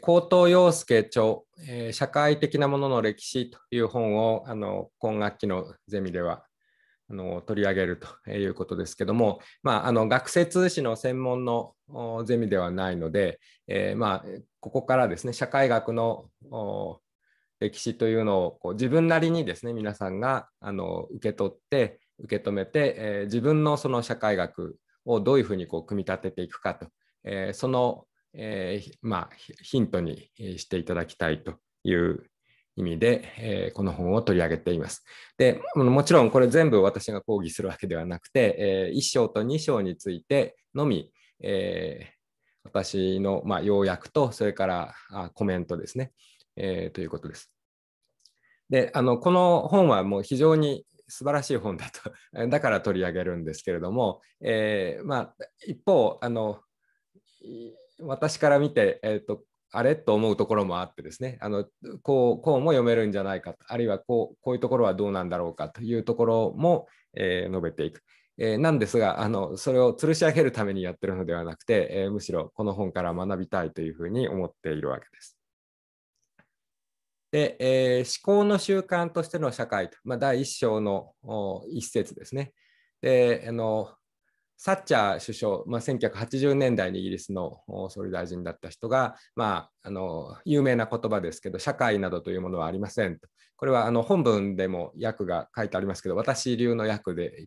高等洋介著「社会的なものの歴史」という本をあの今学期のゼミではあの取り上げるということですけども、まあ、あの学生通史の専門のゼミではないので、えー、まあ、ここからですね社会学の歴史というのをこう自分なりにですね皆さんがあの受け取って受け止めて、えー、自分のその社会学をどういうふうにこう組み立てていくかと、えー、そのえー、まあ、ヒントにしていただきたいという意味で、えー、この本を取り上げています。でもちろんこれ全部私が講義するわけではなくて、えー、1章と2章についてのみ、え私の、まあ、要約とそれからあコメントですね、えということです。であのこの本はもう非常に素晴らしい本だと だから取り上げるんですけれども、えまあ、一方あの私から見て、えーと、あれと思うところもあってですねあのこうこうも読めるんじゃないかあるいはこうこういうところはどうなんだろうかというところも、えー、述べていく。えー、なんですがあのそれを吊るし上げるためにやってるのではなくて、えー、むしろこの本から学びたいというふうに思っているわけです。で、えー、思考の習慣としての社会と、まあ、第1章の一節ですね。であのサッチャー首相、まあ、1980年代にイギリスの総理大臣だった人が、まあ、あの有名な言葉ですけど社会などというものはありませんとこれはあの本文でも訳が書いてありますけど私流の訳で、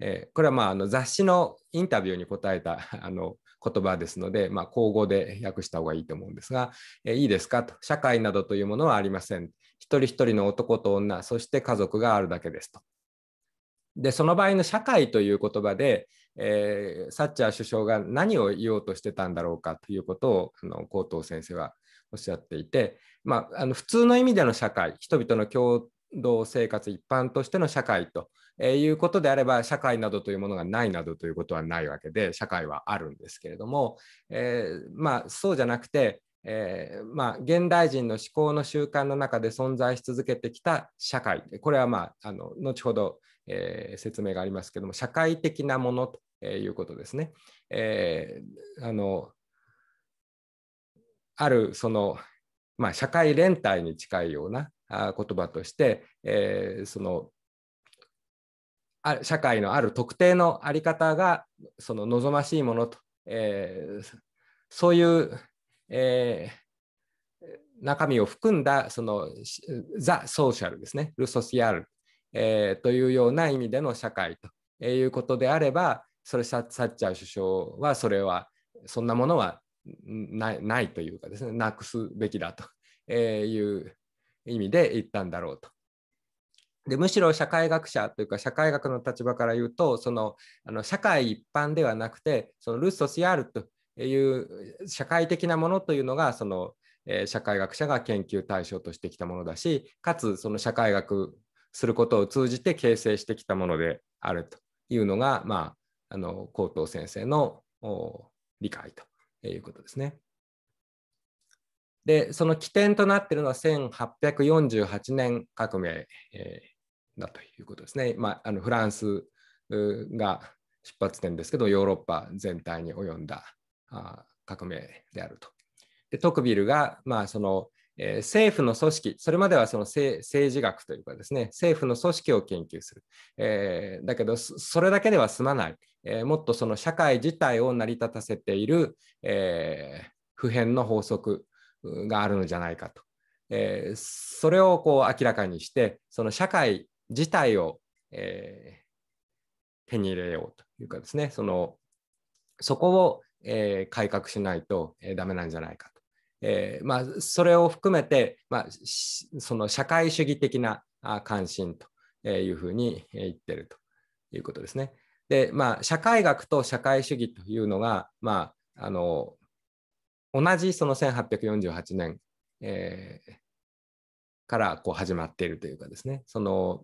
えー、これはまああの雑誌のインタビューに答えた あの言葉ですので、まあ、口語で訳した方がいいと思うんですが、えー、いいですかと社会などというものはありません一人一人の男と女そして家族があるだけですとでその場合の社会という言葉でえー、サッチャー首相が何を言おうとしてたんだろうかということをあの高等先生はおっしゃっていて、まあ、あの普通の意味での社会人々の共同生活一般としての社会と、えー、いうことであれば社会などというものがないなどということはないわけで社会はあるんですけれども、えー、まあ、そうじゃなくて、えー、まあ、現代人の思考の習慣の中で存在し続けてきた社会これは、まあ、あの後ほど、え説明がありますけども社会的なものとえー、いうことですね。えー、あのあるその、まあ、社会連帯に近いような言葉として、えー、そのあ社会のある特定の在り方がその望ましいものと、えー、そういう、えー、中身を含んだそのザ・ソーシャルですねル・ソシアル、えー、というような意味での社会ということであれば、それサッチャー首相はそれはそんなものはないというかですねなくすべきだと いう意味で言ったんだろうと。でむしろ社会学者というか社会学の立場から言うとそのあの社会一般ではなくてそのルース・ソシアールという社会的なものというのがその社会学者が研究対象としてきたものだしかつその社会学することを通じて形成してきたものであるというのが、まあ、あの高等先生の理解ということですね。で、その起点となっているのは1848年革命、えー、だということですね。まあ、あのフランスが出発点ですけど、ヨーロッパ全体に及んだあ革命であると。で、トクビルが、まあそのえー、政府の組織、それまではその政治学というかですね、政府の組織を研究する。えー、だけど、それだけでは済まない。えー、もっとその社会自体を成り立たせている、えー、普遍の法則があるのじゃないかと、えー、それをこう明らかにしてその社会自体を、えー、手に入れようというかですねそのそこを、えー、改革しないと、えー、ダメなんじゃないかと、えーまあ、それを含めて、まあ、その社会主義的な関心というふうに言ってるということですね。で、まあ、社会学と社会主義というのが、まあ、あの同じその1848年、えー、からこう始まっているというかですねその、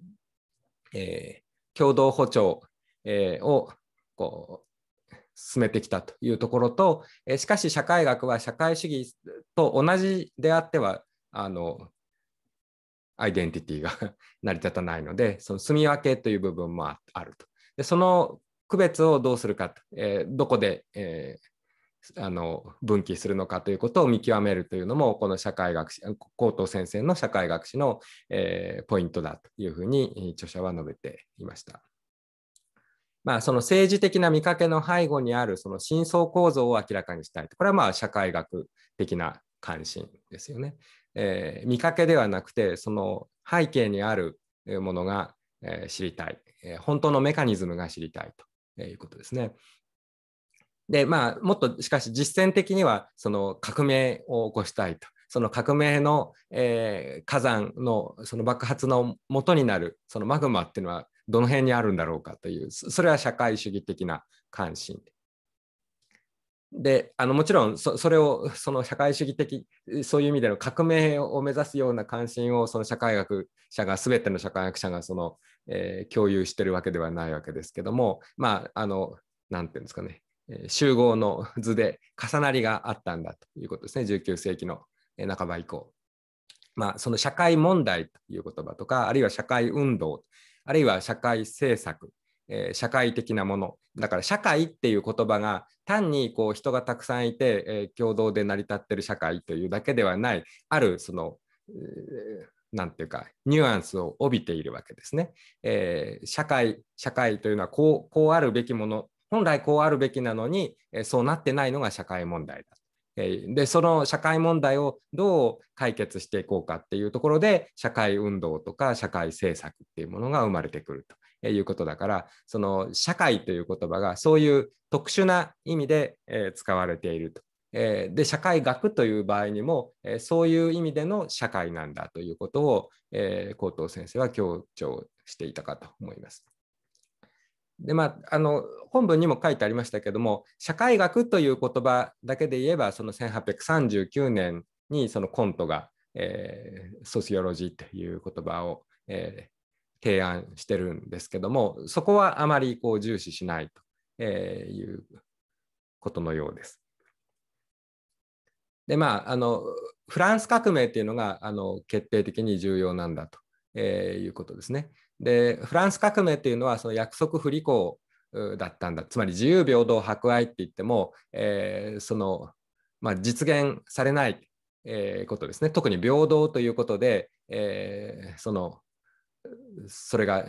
えー、共同歩調、えー、をこう進めてきたというところと、えしかし社会学は社会主義と同じであってはあのアイデンティティが 成り立たないのでその住み分けという部分もあると。でその区別をどうするか、えー、どこで、えー、あの分岐するのかということを見極めるというのもこの社会学士高等先生の社会学士の、えー、ポイントだというふうに著者は述べていました。まあ、その政治的な見かけの背後にあるその真相構造を明らかにしたいこれはまあ社会学的な関心ですよね。えー、見かけではなくてその背景にあるものが、えー、知りたいえー、本当のメカニズムが知りたいということですね。でまあ、もっとしかし実践的にはその革命を起こしたいとその革命の、えー、火山のその爆発の元になるそのマグマっていうのはどの辺にあるんだろうかというそれは社会主義的な関心であのもちろんそれをその社会主義的そういう意味での革命を目指すような関心をその社会学者が全ての社会学者がそのえー、共有してるわけではないわけですけどもまああの何て言うんですかね集合の図で重なりがあったんだということですね19世紀の半ば以降。まあ、その社会問題という言葉とかあるいは社会運動あるいは社会政策、えー、社会的なものだから社会っていう言葉が単にこう人がたくさんいて、えー、共同で成り立ってる社会というだけではないあるその、えーんていうかニュアンスを帯びているわけですね。えー、社会社会というのはこうこうあるべきもの本来こうあるべきなのに、えー、そうなってないのが社会問題だ。えー、でその社会問題をどう解決していこうかっていうところで社会運動とか社会政策っていうものが生まれてくると。いうことだからその社会という言葉がそういう特殊な意味で、え使われているとえー、で社会学という場合にも、えー、そういう意味での社会なんだということを、えー、高藤先生は強調していたかと思います。でまあ、あの本文にも書いてありましたけども社会学という言葉だけで言えばその1839年にそのコントが、えー、ソシオロジーという言葉を、えー、提案してるんですけどもそこはあまりこう重視しないということのようです。でまああのフランス革命っていうのがあの決定的に重要なんだと、えー、いうことですね。でフランス革命っていうのはその約束不履行だったんだつまり自由平等博愛って言っても、えー、その、まあ、実現されない、えー、ことですね特に平等ということで、えー、そのそれが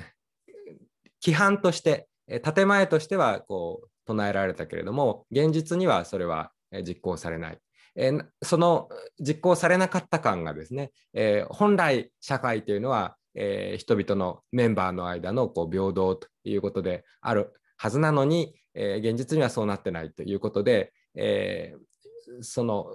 規範として建前としてはこう唱えられたけれども現実にはそれは実行されないえー、その実行されなかった感がですね、えー、本来社会というのは、えー、人々のメンバーの間のこう平等ということであるはずなのに、え現実にはそうなってないということで、えその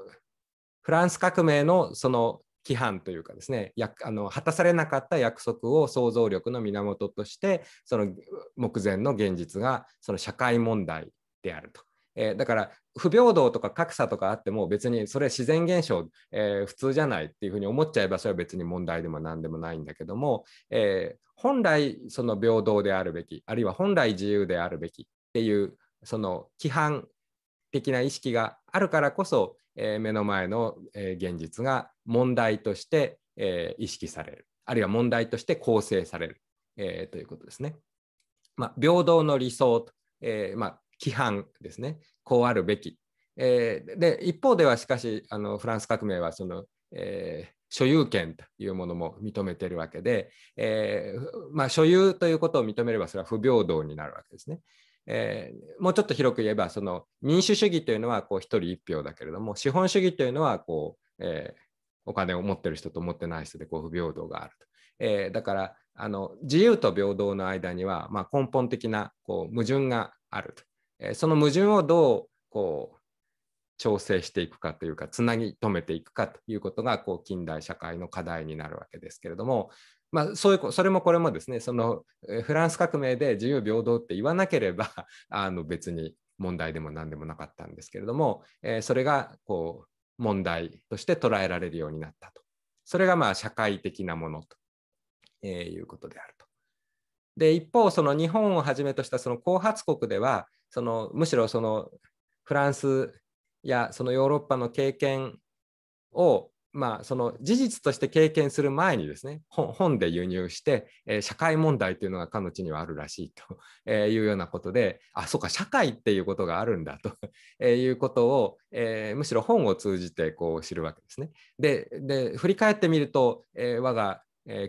フランス革命のその規範というかですねやあの果たされなかった約束を想像力の源としてその目前の現実がその社会問題であるとえー、だから不平等とか格差とかあっても別にそれ自然現象、えー、普通じゃないっていうふうに思っちゃえばそれは別に問題でも何でもないんだけども、えー、本来その平等であるべきあるいは本来自由であるべきっていうその規範的な意識があるからこそ、え目の前の、え現実が問題として、え意識されるあるいは問題として構成される、えということですね。まあ、平等の理想えーまあ、規範ですねこうあるべき、えー、で一方ではしかしあのフランス革命はその、えー、所有権というものも認めてるわけで、えー、まあ、所有ということを認めればそれは不平等になるわけですね。えー、もうちょっと広く言えばその民主主義というのはこう人一票だけれども資本主義というのはこう、えー、お金を持ってる人と持ってない人でこう不平等があると。えー、だからあの自由と平等の間には、まあ、根本的なこう矛盾があると。その矛盾をどうこう調整していくかというかつなぎ止めていくかということがこう近代社会の課題になるわけですけれども、まあ、そういうそれもこれもですねそのフランス革命で自由平等って言わなければ あの別に問題でも何でもなかったんですけれども、えそれがこう問題として捉えられるようになったとそれがまあ社会的なものと、えいうことであると。で一方その日本をはじめとしたその後発国ではそのむしろそのフランスやそのヨーロッパの経験をまあ、その事実として経験する前にですね本で輸入して、えー、社会問題というのが彼の地にはあるらしいと いうようなことであそうか社会っていうことがあるんだと いうことを、えー、むしろ本を通じてこう知るわけですね。でで振り返ってみると、えー、我が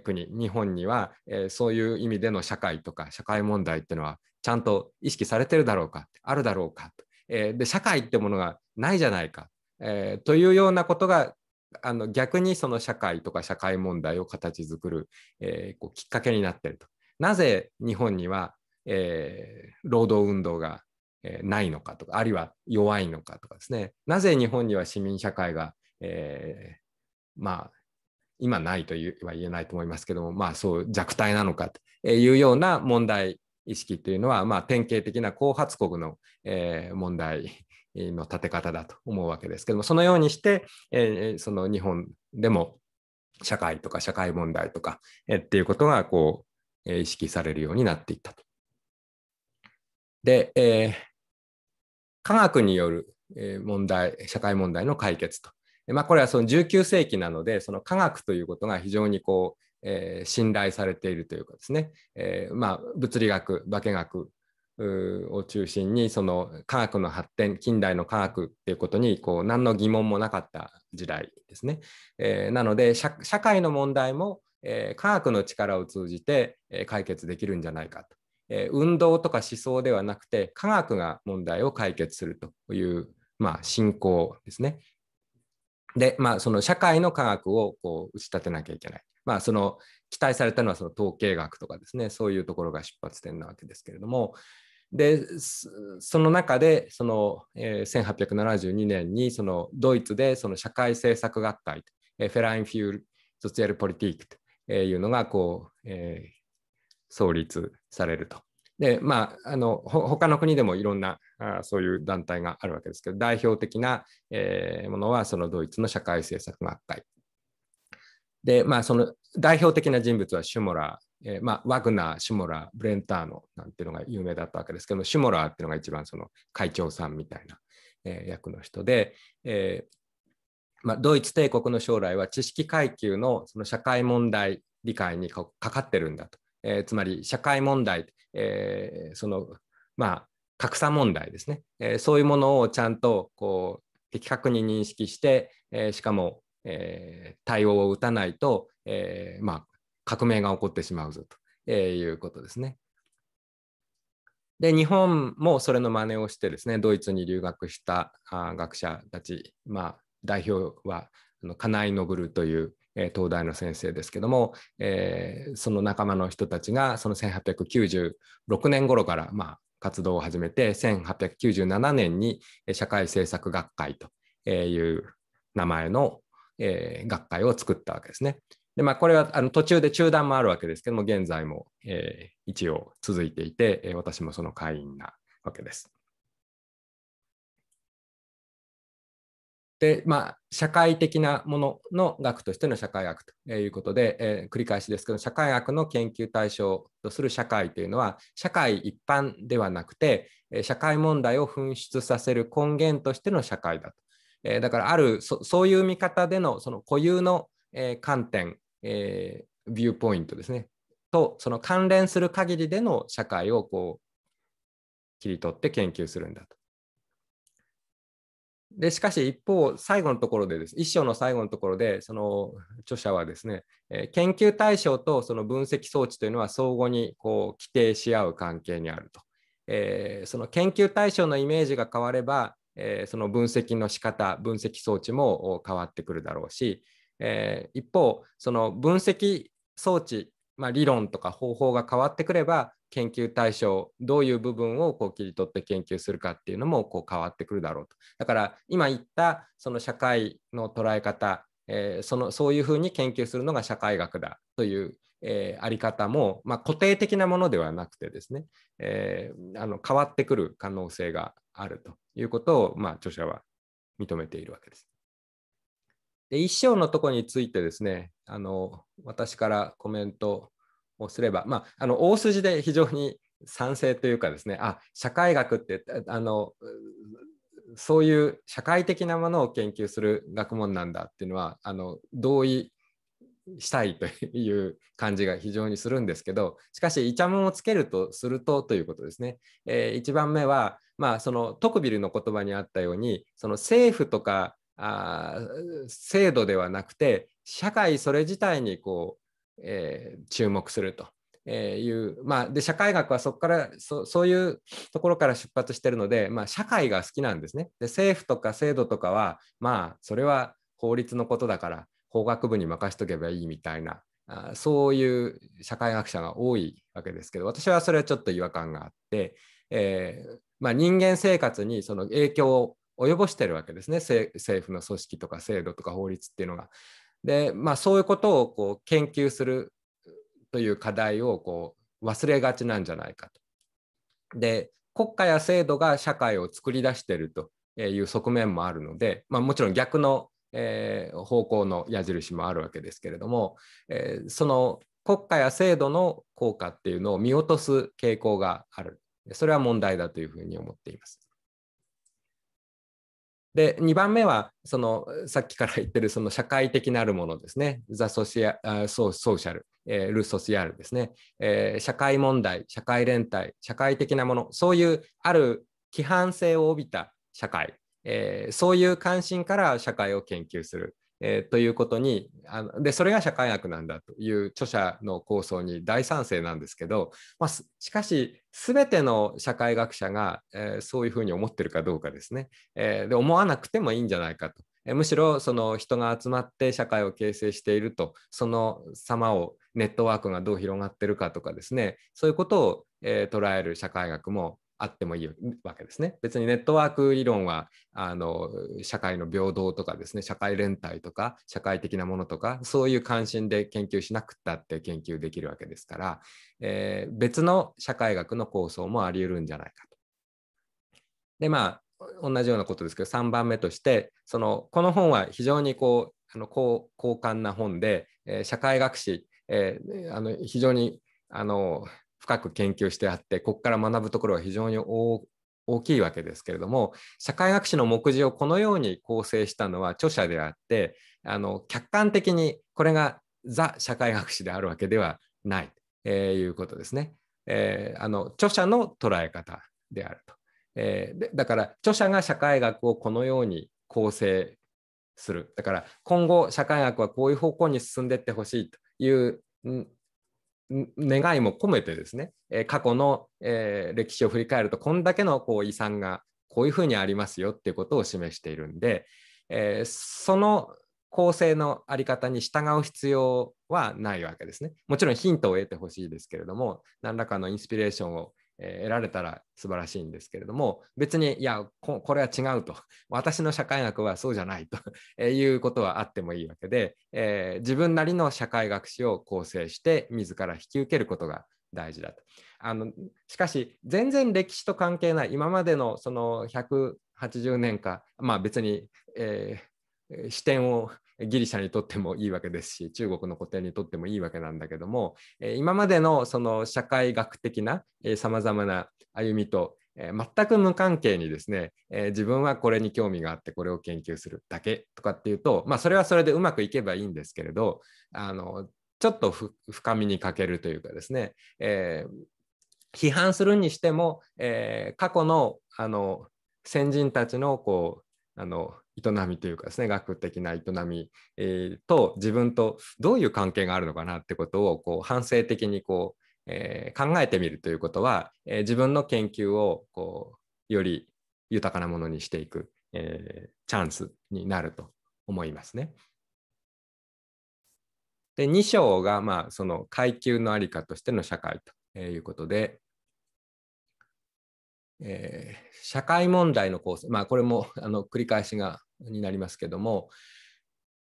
国日本には、えー、そういう意味での社会とか社会問題っていうのはちゃんと意識されてるだろうかあるだろうか、えー、で社会ってものがないじゃないか、えー、というようなことがあの逆にその社会とか社会問題を形作る、えー、こうきっかけになってると。なぜ日本には、えー、労働運動が、えないのかとかあるいは弱いのかとかですねなぜ日本には市民社会が、えまあ今ないとは言えないと思いますけどもまあそう弱体なのかというような問題意識というのは、まあ、典型的な後発国の、えー、問題の立て方だと思うわけですけどもそのようにして、えー、その日本でも社会とか社会問題とか、えー、っていうことがこう、えー、意識されるようになっていったと。で、えー、科学による問題社会問題の解決と。まあ、これはその19世紀なのでその科学ということが非常にこうえー、信頼されているというかですね、えー、まあ、物理学化学を中心にその科学の発展近代の科学っていうことにこう何の疑問もなかった時代ですね。えー、なので社会の問題も、え科学の力を通じて、え解決できるんじゃないかと、え運動とか思想ではなくて科学が問題を解決するという、まあ、信仰ですね。で、まあ、その社会の科学をこう打ち立てなきゃいけない。まあ、その期待されたのはその統計学とかですねそういうところが出発点なわけですけれどもでその中でその、1872年にそのドイツでその社会政策学会、フェラインフュール・ソチアル・ポリティークというのがこう、えー、創立されると。でまあ、あの他の国でもいろんなあそういう団体があるわけですけど代表的な、えー、ものはそのドイツの社会政策学会で、まあ、その代表的な人物はシュモラー、えー、まあ、ワグナー、シュモラー、ブレンターノなんていうのが有名だったわけですけどシュモラーっていうのが一番その会長さんみたいな、えー、役の人で、えーまあ、ドイツ帝国の将来は知識階級のその社会問題理解にかかってるんだと、えー、つまり社会問題、えー、そのまあ格差問題ですね、えー、そういうものをちゃんとこう的確に認識して、えー、しかもえー、対応を打たないと、えー、まあ、革命が起こってしまうぞと、えー、いうことですね。で日本もそれの真似をしてですねドイツに留学したあ学者たち、まあ、代表はあの金井昇という、えー、東大の先生ですけども、えー、その仲間の人たちがその1896年頃から、まあ、活動を始めて1897年に社会政策学会という名前のえー、学会を作ったわけですね。でまあ、これはあの途中で中断もあるわけですけども、現在も、えー、一応続いていて、え私もその会員なわけです。で、まあ、社会的なものの学としての社会学ということで、えー、繰り返しですけど、社会学の研究対象とする社会というのは、社会一般ではなくて、社会問題を噴出させる根源としての社会だとえー、だからあるそそういう見方でのその固有の、えー、観点、えー、ビューポイントですねとその関連する限りでの社会をこう切り取って研究するんだと。でしかし一方最後のところでです一章の最後のところでその著者はですね、えー、研究対象とその分析装置というのは相互にこう規定し合う関係にあると、えー、その研究対象のイメージが変わればえー、その分析の仕方分析装置も変わってくるだろうし、えー、一方その分析装置、まあ、理論とか方法が変わってくれば研究対象どういう部分をこう切り取って研究するかっていうのもこう変わってくるだろうとだから今言ったその社会の捉え方、えー、そのそういうふうに研究するのが社会学だというえー、あり方も、まあ、固定的なものではなくてですね、えー、あの変わってくる可能性があるということを、まあ、著者は認めているわけです。で一章のとこについてですねあの私からコメントをすれば、まあ、あの大筋で非常に賛成というかですねあ社会学ってあのそういう社会的なものを研究する学問なんだっていうのはあの同意したいという感じが非常にするんですけどしかしイチャモンをつけるとするとということですね。えー、1番目は、まあ、そのトクビルの言葉にあったようにその政府とかあ制度ではなくて社会それ自体にこう、えー、注目すると。えー、いうまあ、で社会学はそこからそそういうところから出発してるので、まあ、社会が好きなんですねで政府とか制度とかはまあそれは法律のことだから法学部に任しとけばいいみたいなあそういう社会学者が多いわけですけど私はそれはちょっと違和感があって、えー、まあ、人間生活にその影響を及ぼしてるわけですね政府の組織とか制度とか法律っていうのが。でまあ、そういうことをこう研究するという課題をこう忘れがちなんじゃないかと。で国家や制度が社会を作り出してるという側面もあるので、まあ、もちろん逆のえー、方向の矢印もあるわけですけれども、えー、その国家や制度の効果っていうのを見落とす傾向がある。それは問題だというふうに思っています。で2番目はそのさっきから言ってるその社会的なるものですね、ザ・ソシアソーシャル、えー、ル・ソシアルですね、えー、社会問題、社会連帯、社会的なもの、そういうある規範性を帯びた社会えー、そういう関心から社会を研究する、えー、ということにあのでそれが社会学なんだという著者の構想に大賛成なんですけど、まあ、しかし全ての社会学者が、えー、そういうふうに思ってるかどうかですね、えで思わなくてもいいんじゃないかと。えむしろその人が集まって社会を形成しているとその様をネットワークがどう広がってるかとかですねそういうことを、え捉える社会学もあってもいいわけですね。別にネットワーク理論はあの社会の平等とかですね社会連帯とか社会的なものとかそういう関心で研究しなくったって研究できるわけですから、えー、別の社会学の構想もあり得るんじゃないかと。でまあ同じようなことですけど3番目としてそのこの本は非常にこうあの高高感な本で、えー、社会学史、えー、あの非常にあの深く研究してあってここから学ぶところは非常に大きいわけですけれども社会学史の目次をこのように構成したのは著者であってあの客観的にこれがザ社会学史であるわけではないと、えー、いうことですね、えー、あの著者の捉え方であると、えー、でだから著者が社会学をこのように構成するだから今後社会学はこういう方向に進んでいってほしいという願いも込めてですね、え過去の、え歴史を振り返るとこんだけのこう遺産がこういうふうにありますよっていうことを示しているんで、えその構成のあり方に従う必要はないわけですね。もちろんヒントを得てほしいですけれども何らかのインスピレーションをえ得られたら素晴らしいんですけれども別にいやこれは違うと 私の社会学はそうじゃないと いうことはあってもいいわけで、えー、自分なりの社会学史を構成して自ら引き受けることが大事だと。あのしかし全然歴史と関係ない今までのその180年かまあ別に、えー視点をギリシャにとってもいいわけですし中国の古典にとってもいいわけなんだけども、え今までのその社会学的なさまざまな歩みとえ全く無関係にですね、えー、自分はこれに興味があってこれを研究するだけとかっていうと、まあ、それはそれでうまくいけばいいんですけれどあのちょっと深みに欠けるというかですね、えー、批判するにしても、えー、過去のあの先人たちのこうあの営みというかですね学的な営み、えー、と自分とどういう関係があるのかなってことをこう反省的にこう、えー、考えてみるということは、えー、自分の研究をこうより豊かなものにしていく、えチャンスになると思いますね。で2章がまあその階級の在りかとしての社会ということで、えー、社会問題の構成、まあ、これも あの繰り返しがになりますけども、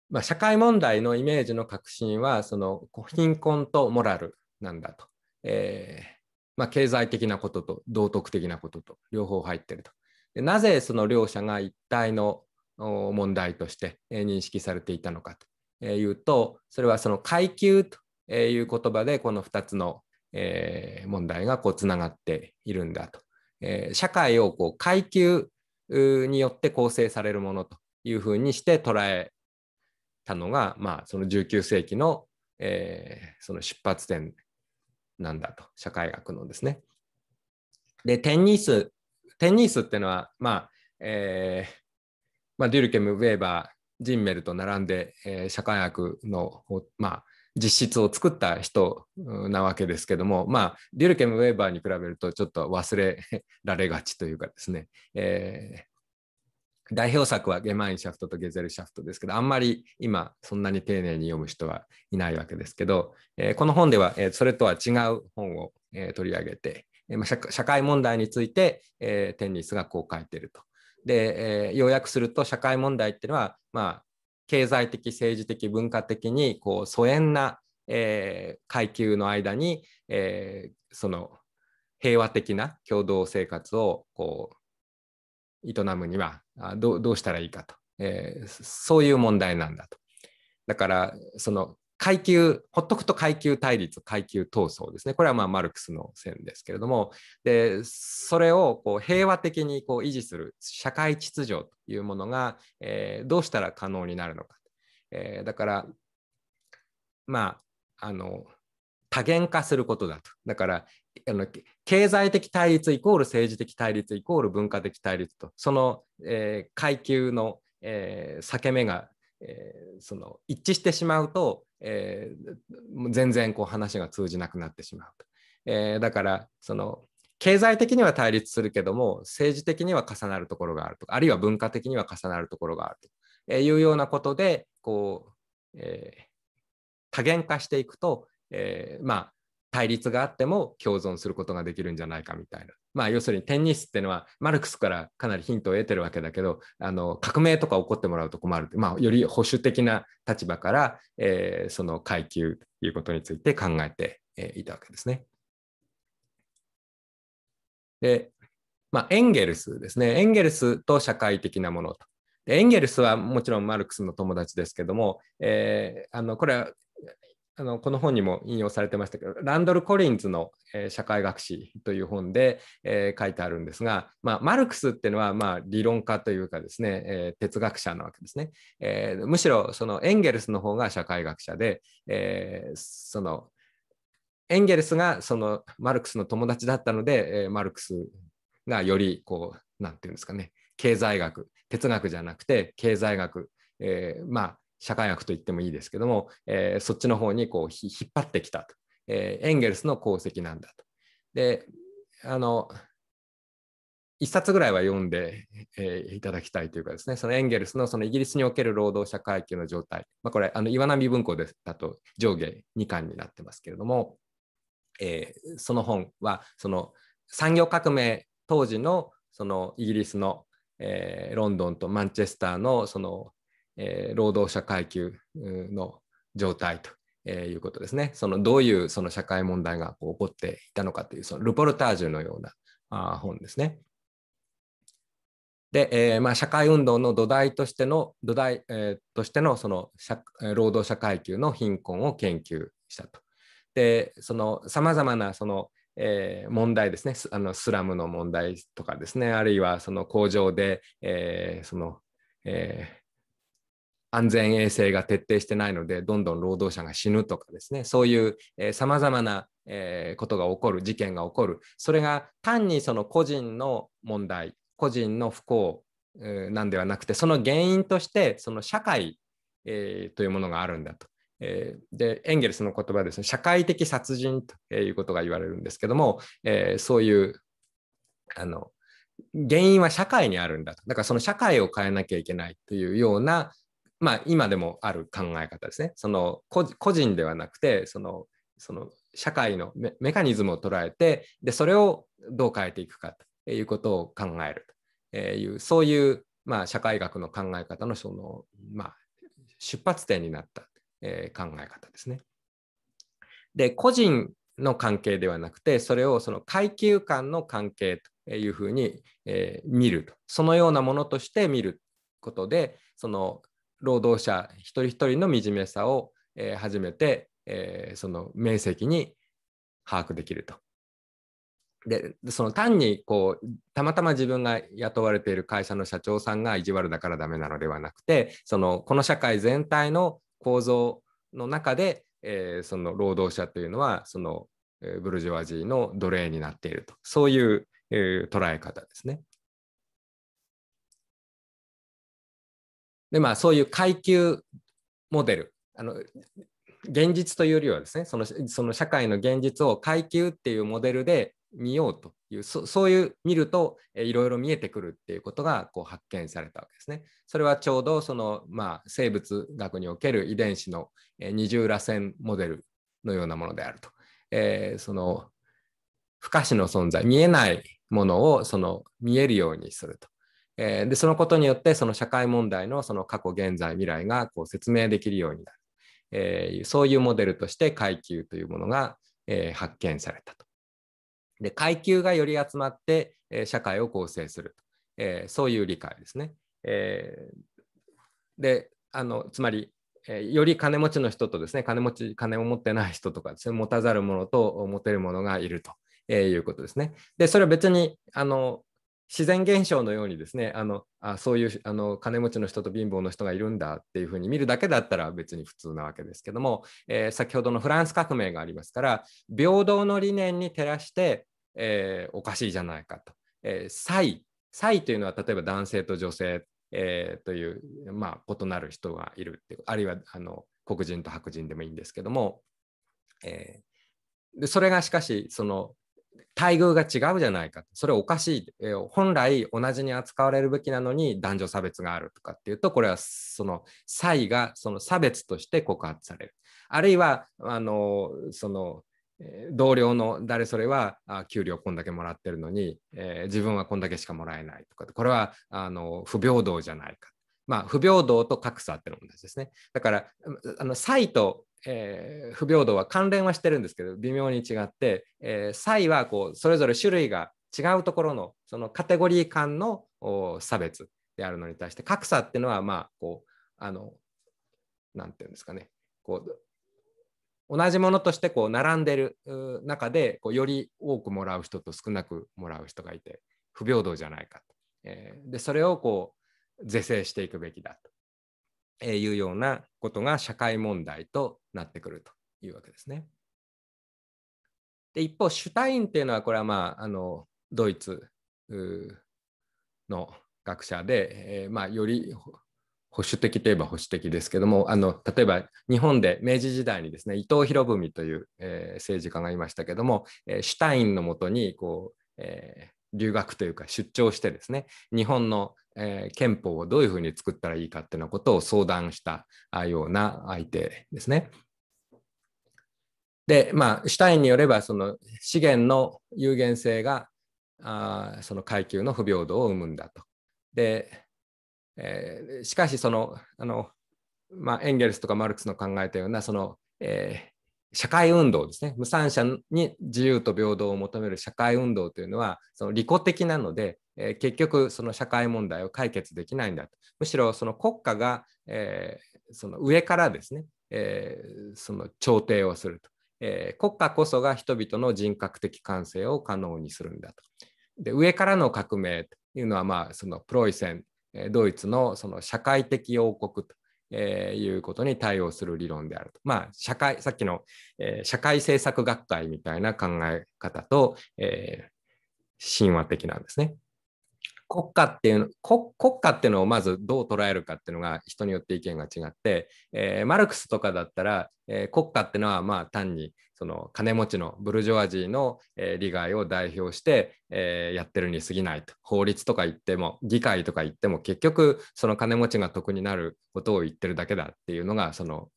まあ、社会問題のイメージの革新はその貧困とモラルなんだと、えー、まあ、経済的なことと道徳的なことと両方入ってると。でなぜその両者が一体の問題として認識されていたのかというとそれはその階級という言葉でこの2つの問題がこうつながっているんだとえー、社会をこう階級によって構成されるものというふうにして捉えたのが、まあ、その19世紀の、えー、その出発点なんだと社会学のですね。でテニステニスっていうのは、まあえー、まあ、デュルケム・ウェーバージンメルと並んで、えー、社会学の、まあ、実質を作った人なわけですけども、まあ、デュルケム・ウェーバーに比べるとちょっと忘れられがちというかですね、えー、代表作はゲマインシャフトとゲゼルシャフトですけど、あんまり今そんなに丁寧に読む人はいないわけですけど、えー、この本では、えー、それとは違う本を、えー、取り上げて、えー、社会問題について、えー、テニスがこう書いてると。で、えー、要約すると社会問題っていうのは、まあ、経済的政治的文化的にこう疎遠な、えー、階級の間に、えー、その平和的な共同生活をこう営むにはどうしたらいいかと、えー、そういう問題なんだと。だからその階級、ほっとくと階級対立、階級闘争ですね。これはまあマルクスの線ですけれども、でそれをこう平和的にこう維持する社会秩序というものが、えー、どうしたら可能になるのか。えー、だから、まあ、あの、多元化することだと。だからあの経済的対立イコール政治的対立イコール文化的対立とその、えー、階級の、えー、裂け目がえー、その一致してしまうと、えー、全然こう話が通じなくなってしまうと。えー、だからその経済的には対立するけども政治的には重なるところがあるとかあるいは文化的には重なるところがあるというようなことでこう、えー、多元化していくと、えー、まあ対立があっても共存することができるんじゃないかみたいなまあ、要するにテニスっていうのはマルクスからかなりヒントを得てるわけだけどあの革命とか起こってもらうと困る、まあ、より保守的な立場から、えー、その階級ということについて考えて、えー、いたわけですね。で、まあ、エンゲルスですねエンゲルスと社会的なものと。エンゲルスはもちろんマルクスの友達ですけども、えー、あのこれはあのこの本にも引用されてましたけどランドル・コリンズの、えー、社会学史という本で、えー、書いてあるんですが、まあ、マルクスっていうのは、まあ、理論家というかですね、えー、哲学者なわけですね、えむしろそのエンゲルスの方が社会学者で、えそのエンゲルスがそのマルクスの友達だったので、えマルクスがよりこう何て言うんですかね経済学哲学じゃなくて経済学、えまあ社会学と言ってもいいですけども、えー、そっちの方にこう引っ張ってきたと、えー、エンゲルスの功績なんだと。であの1冊ぐらいは読んで、えー、いただきたいというかですね、そのエンゲルスのそのイギリスにおける労働者階級の状態、まあ、これ、あの岩波文庫でだと上下2巻になってますけれども、えー、その本はその産業革命当時のそのイギリスの、えー、ロンドンとマンチェスターのそのえー、労働者階級の状態と。えいうことですねそのどういうその社会問題がこう起こっていたのかというそのルポルタージュのようなあ本ですね。で、えー、まあ、社会運動の土台としての土台、えー、としてのその労働者階級の貧困を研究したと。でそのさまざまなその、えー、問題ですねあのスラムの問題とかですねあるいはその工場で、えその、え安全衛生が徹底してないので、どんどん労働者が死ぬとかですね、そういうさまざまな、えー、ことが起こる、事件が起こる、それが単にその個人の問題、個人の不幸、えなんではなくて、その原因として、その社会、えー、というものがあるんだと。えー、でエンゲルスの言葉ですね社会的殺人ということが言われるんですけども、えー、そういうあの原因は社会にあるんだとだからその社会を変えなきゃいけないというような、まあ、今でもある考え方ですね。その個人ではなくてそのその社会のメカニズムを捉えてでそれをどう変えていくかということを考えるというそういう、まあ、社会学の考え方のその、まあ、出発点になった、え考え方ですね。で個人の関係ではなくてそれをその階級間の関係というふうに、え見るとそのようなものとして見ることでその労働者一人一人の惨めさを、えー、初めて、えー、その面積に把握できると。でその単にこうたまたま自分が雇われている会社の社長さんが意地悪だからダメなのではなくてそのこの社会全体の構造の中で、えー、その労働者というのはそのブルジョワジーの奴隷になっているとそういう、えー、捉え方ですね。でまあそういう階級モデルあの現実というよりはですねそのその社会の現実を階級っていうモデルで見ようというそういう見るといろいろ見えてくるっていうことがこう発見されたわけですね。それはちょうどその、まあ、生物学における遺伝子の二重らせんモデルのようなものであると。えー、その不可視の存在見えないものをその見えるようにするとえー、でそのことによってその社会問題のその過去現在未来がこう説明できるようになる、えー、そういうモデルとして階級というものが、えー、発見されたと。で階級がより集まって、え社会を構成すると、えそういう理解ですね。えであのつまりえより金持ちの人とですね金持ち金を持ってない人とかです、ね、持たざる者と持てる者がいると、えいうことですね。でそれは別にあの自然現象のようにですねあのあそういうあの金持ちの人と貧乏の人がいるんだっていうふうに見るだけだったら別に普通なわけですけども、えー、先ほどのフランス革命がありますから平等の理念に照らして、えー、おかしいじゃないかと。えー、差異差異というのは例えば男性と女性、えー、という、まあ、異なる人がいるってあるいはあの黒人と白人でもいいんですけども、えー、それがしかしその待遇が違うじゃないかそれおかしい、えー、本来同じに扱われるべきなのに男女差別があるとかっていうとこれはその差異がその差別として告発されるあるいはあのその同僚の誰それは給料こんだけもらってるのに、えー、自分はこんだけしかもらえないとかこれはあの不平等じゃないかまあ、不平等と格差っていうのも同じですね。だから、あの差異とえー、不平等は関連はしてるんですけど微妙に違って、えー、差異はこうそれぞれ種類が違うところのそのカテゴリー間の差別であるのに対して格差っていうのはまあこうあの何て言うんですかねこう同じものとしてこう並んでる中でこうより多くもらう人と少なくもらう人がいて不平等じゃないかと、えー、でそれをこう是正していくべきだとえいうようなことが社会問題となってくるというわけですね。で一方シュタインっていうのはこれはまああのドイツの学者で、えー、まあ、より保守的といえば保守的ですけどもあの例えば日本で明治時代にですね伊藤博文という、えー、政治家がいましたけども、えー、シュタインのもとにこう、え留学というか出張してですね日本のえー、憲法をどういうふうに作ったらいいかっていうのことを相談したような相手ですね。でまあシュタインによればその資源の有限性があその階級の不平等を生むんだと。で、えー、しかしそのあの、まあ、エンゲルスとかマルクスの考えたようなその、え社会運動ですね無産者に自由と平等を求める社会運動というのはその利己的なので、えー、結局その社会問題を解決できないんだとむしろその国家が、えー、その上からですね、えー、その調停をすると、え国家こそが人々の人格的完成を可能にするんだとで上からの革命というのはまあそのプロイセンドイツのその社会的王国とえー、いうことに対応する理論であると。まあ、社会、さっきの、えー、社会政策学会みたいな考え方と、えー、神話的なんですね。国家っていうの国家っていうのをまずどう捉えるかっていうのが人によって意見が違って、えー、マルクスとかだったら、えー、国家っていうのはまあ単にその金持ちのブルジョワジーの、えー、利害を代表して、えやってるに過ぎないと法律とか言っても議会とか言っても結局その金持ちが得になることを言ってるだけだっていうのがその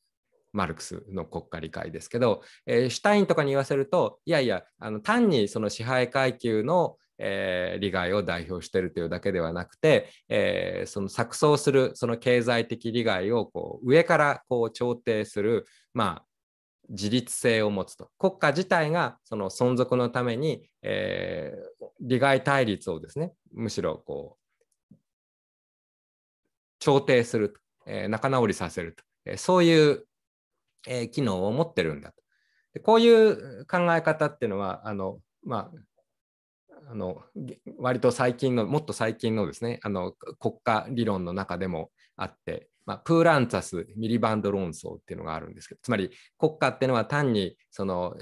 マルクスの国家理解ですけど、えー、シュタインとかに言わせるといやいやあの単にその支配階級の、えー、利害を代表してるというだけではなくて、えー、その錯綜するその経済的利害をこう上からこう調停する、まあ、自立性を持つと国家自体がその存続のために、えー、利害対立をですねむしろこう調停する、えー、仲直りさせると、えー、そういう、え機能を持ってるんだとでこういう考え方っていうのはあの、まあ、あの割と最近のもっと最近のですねあの国家理論の中でもあって、まあ、プーランツァス・ミリバンド論争っていうのがあるんですけどつまり国家っていうのは単にその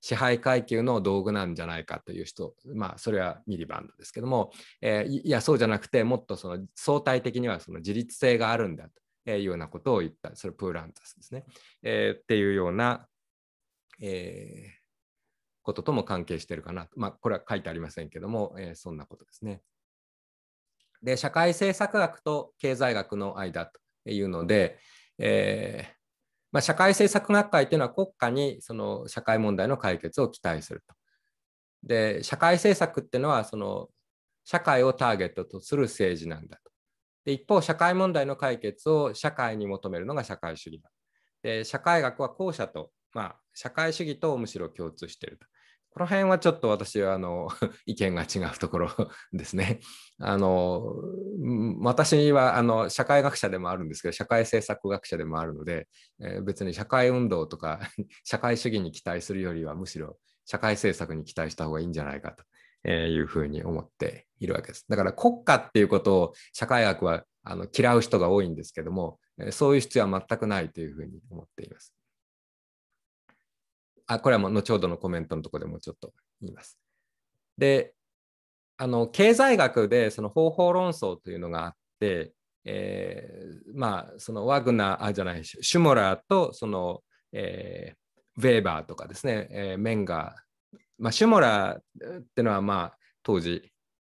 支配階級の道具なんじゃないかという人、まあ、それはミリバンドですけども、えー、いやそうじゃなくてもっとその相対的にはその自律性があるんだというようなことを言ったそれプーランタスですね、えー、っていうような、えーこととも関係してるかな。まあ、これは書いてありませんけども、えー、そんなことですね。で、社会政策学と経済学の間というので、えー、まあ、社会政策学会というのは国家にその社会問題の解決を期待すると。で、社会政策っていうのはその社会をターゲットとする政治なんだと。で、一方、社会問題の解決を社会に求めるのが社会主義だ。で、社会学は後者と、まあ、社会主義とむしろ共通していると。この辺はちょっと私はあの 意見が違うところ ですね。あの私はあの社会学者でもあるんですけど社会政策学者でもあるので、えー、別に社会運動とか 社会主義に期待するよりはむしろ社会政策に期待した方がいいんじゃないかというふうに思っているわけです。だから国家っていうことを社会学はあの嫌う人が多いんですけどもそういう必要は全くないというふうに思っています。あこれはもう後ほどのコメントのとこでもちょっと言います。であの経済学でその方法論争というのがあって、えー、まあそのワグナーじゃないシュモラーとその、えー、ウェーバーとかですね、えー、メンガー、まあ、シュモラーっていうのはまあ当時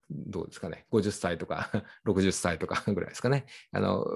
どうですかね50歳とか60歳 とかぐらいですかねあの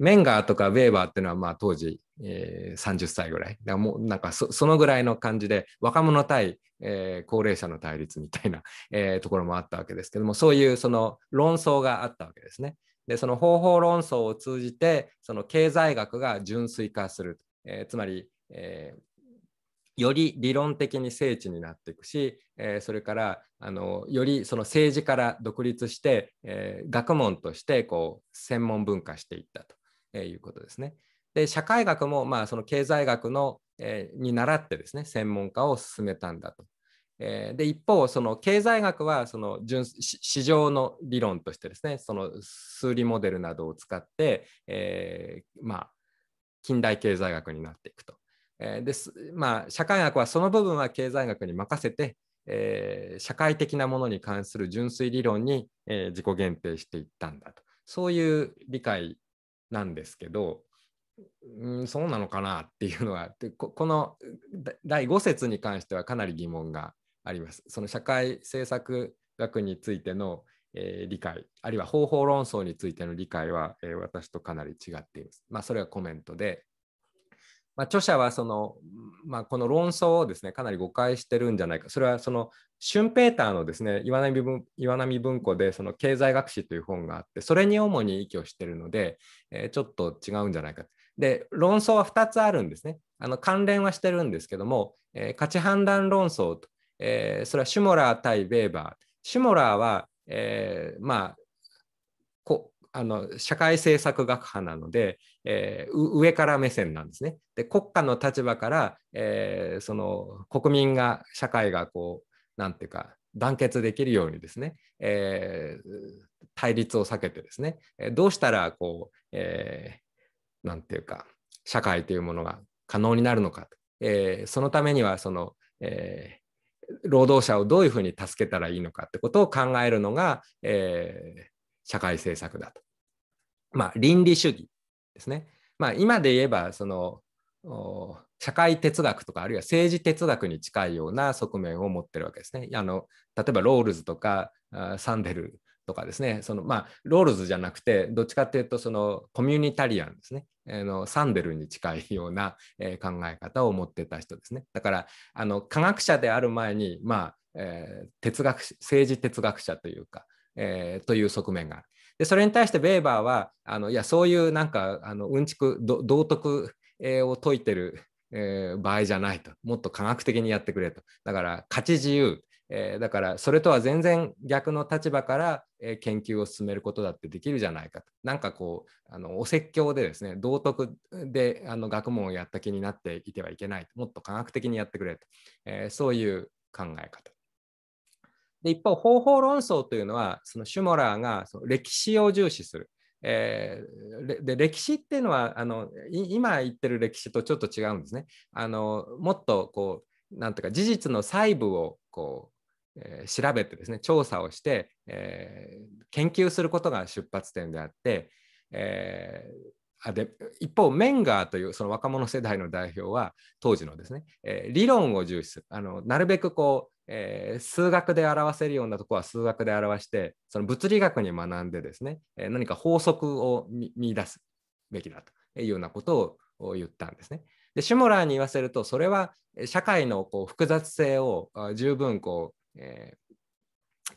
メンガーとかウェーバーっていうのはまあ当時、えー、30歳ぐらい。だもうなんかそのぐらいの感じで若者対、えー、高齢者の対立みたいな、えー、ところもあったわけですけどもそういうその論争があったわけですね。でその方法論争を通じてその経済学が純粋化する、えー、つまり、えー、より理論的に精緻になっていくし、えー、それからあのよりその政治から独立して、え学問としてこう専門文化していったと。えいうことですね。で社会学も、まあ、その経済学の、えー、に習ってですね専門家を進めたんだと。えー、で一方その経済学はその純市場の理論としてですねその数理モデルなどを使って、えー、まあ、近代経済学になっていくと。えです、まあ、社会学はその部分は経済学に任せて、え社会的なものに関する純粋理論に、え自己限定していったんだとそういう理解なんですけど、うん、そうなのかなっていうのはでこの第5節に関してはかなり疑問があります。その社会政策学についての、えー、理解あるいは方法論争についての理解は、えー、私とかなり違っています。まあそれはコメントでまあ、著者はその、まあ、この論争をですねかなり誤解してるんじゃないかそれはそのシュンペーターのですね岩波文岩波文庫でその経済学史という本があってそれに主に依をしてるので、えー、ちょっと違うんじゃないかで論争は2つあるんですねあの関連はしてるんですけども、えー、価値判断論争と、えー、それはシュモラー対ベーバーシュモラーは、えまああの社会政策学派なので、えー、上から目線なんですね。で国家の立場から、えー、その国民が社会がこうなんていうか団結できるようにですね、えー、対立を避けてですねどうしたらこう何、えー、ていうか社会というものが可能になるのか、えー、そのためにはその、えー、労働者をどういうふうに助けたらいいのかってことを考えるのが、え社会政策だと。まあ、倫理主義ですね。まあ、今で言えばその社会哲学とかあるいは政治哲学に近いような側面を持ってるわけですね。あの例えばロールズとかサンデルとかですねその、まあ、ロールズじゃなくてどっちかっていうとそのコミュニタリアンですね、えのサンデルに近いような、え考え方を持ってた人ですね。だからあの科学者である前に、まあえー、哲学政治哲学者というかえー、という側面がある。でそれに対してベーバーはあのいやそういうなんかあのうんちく道徳、を説いてる、えー、場合じゃないともっと科学的にやってくれとだから価値自由、えー、だからそれとは全然逆の立場から、え研究を進めることだってできるじゃないかとなんかこうあのお説教でですね道徳であの学問をやった気になっていてはいけないもっと科学的にやってくれと、えそういう考え方。で一方、方法論争というのは、そのシュモラーがその歴史を重視する。えー、で歴史っていうのはあの今言ってる歴史とちょっと違うんですね。あのもっとこうなんとか事実の細部をこう、えー、調べてですね調査をして、えー、研究することが出発点であって、えあで一方メンガーというその若者世代の代表は当時のですね、え理論を重視するあのなるべくこうえー、数学で表せるようなとこは数学で表して、その物理学に学んでですね、え何か法則を見出すべきだというようなことを言ったんですね。で、シュモラーに言わせると、それは社会のこう複雑性を十分こう、え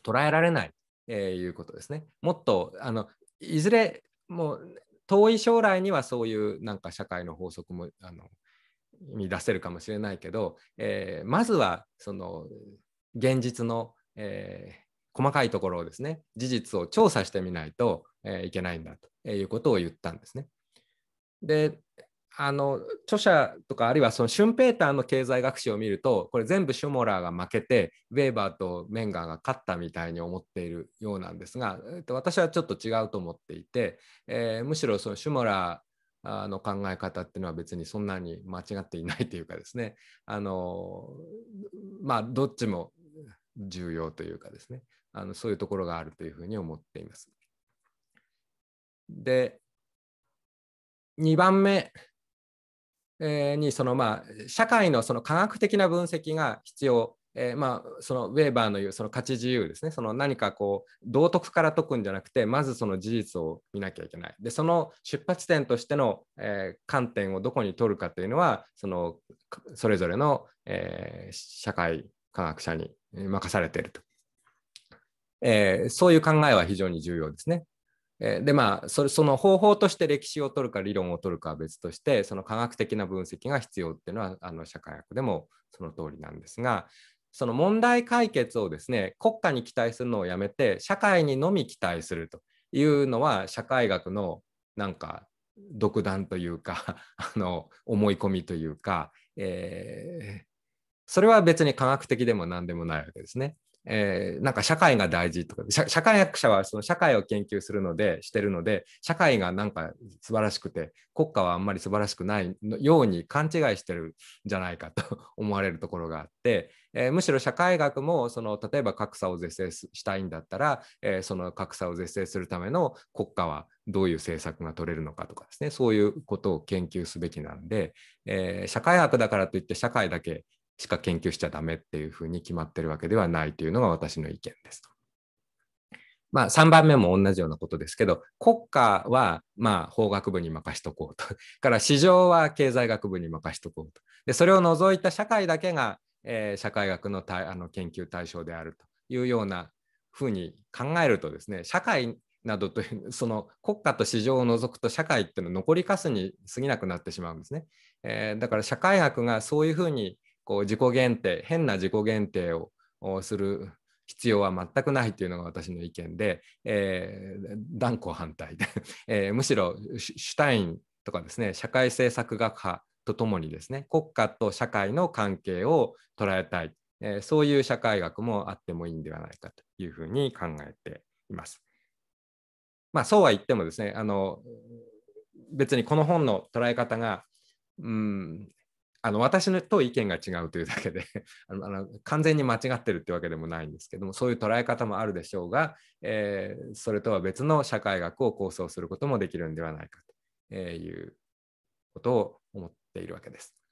ー、捉えられない、えー、いうことですね。もっとあのいずれもう遠い将来にはそういうなんか社会の法則もあの見出せるかもしれないけど、えー、まずはその現実の、えー、細かいところをですね事実を調査してみないと、えー、いけないんだということを言ったんですね。であの著者とかあるいはそのシュンペーターの経済学史を見るとこれ全部シュモラーが負けてウェーバーとメンガーが勝ったみたいに思っているようなんですが、えっと、私はちょっと違うと思っていて、えー、むしろそのシュモラーの考え方っていうのは別にそんなに間違っていないというかですねあのまあどっちも重要というかですねあのそういうところがあるというふうに思っています。で2番目にそのまあ社会のその科学的な分析が必要えー、まあそのウェーバーの言うその価値自由ですねその何かこう道徳から解くんじゃなくてまずその事実を見なきゃいけないでその出発点としての、えー、観点をどこに取るかというのはそのそれぞれの、えー、社会科学者に任されていると、えー、そういう考えは非常に重要ですね。えー、でまあそれその方法として歴史を取るか理論を取るかは別としてその科学的な分析が必要っていうのはあの社会学でもその通りなんですがその問題解決をですね国家に期待するのをやめて社会にのみ期待するというのは社会学のなんか独断というか あの思い込みというか、えー、それは別に科学的でも何でもないわけですね。えー、なんか社会が大事とか社会学者はその社会を研究するのでしてるので社会がなんか素晴らしくて国家はあんまり素晴らしくないように勘違いしてるんじゃないかと 思われるところがあって、えー、むしろ社会学もその例えば格差を是正したいんだったら、えー、その格差を是正するための国家はどういう政策が取れるのかとかですねそういうことを研究すべきなんで、えー、社会学だからといって社会だけしか研究しちゃダメっていうふうに決まってるわけではないというのが私の意見です。まあ、3番目も同じようなことですけど国家はまあ法学部に任しとこうと から市場は経済学部に任しとこうとでそれを除いた社会だけが、えー、社会学のたあの研究対象であるというようなふうに考えるとですね社会などという その国家と市場を除くと社会っていうのは残りかすに過ぎなくなってしまうんですね、えー、だから社会学がそういうふうにこう自己限定変な自己限定をする必要は全くないというのが私の意見で、えー、断固反対で、えー、むしろシュタインとかですね社会政策学派とともにですね国家と社会の関係を捉えたい、えー、そういう社会学もあってもいいんではないかというふうに考えています。まあ、そうは言ってもですねあの別にこの本の捉え方が、うん、あの私のと意見が違うというだけで あの完全に間違ってるってわけでもないんですけどもそういう捉え方もあるでしょうが、えー、それとは別の社会学を構想することもできるんではないかということを思っているわけです。